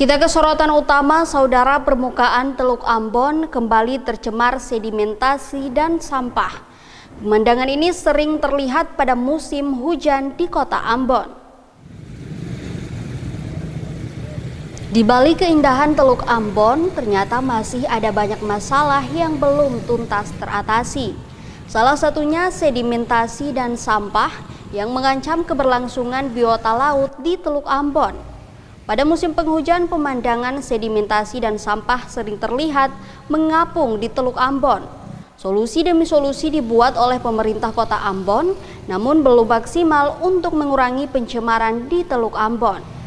Kita ke sorotan utama, saudara permukaan Teluk Ambon kembali tercemar sedimentasi dan sampah. Pemandangan ini sering terlihat pada musim hujan di kota Ambon. Di balik keindahan Teluk Ambon, ternyata masih ada banyak masalah yang belum tuntas teratasi. Salah satunya sedimentasi dan sampah yang mengancam keberlangsungan biota laut di Teluk Ambon. Pada musim penghujan, pemandangan sedimentasi dan sampah sering terlihat mengapung di Teluk Ambon. Solusi demi solusi dibuat oleh pemerintah kota Ambon, namun belum maksimal untuk mengurangi pencemaran di Teluk Ambon.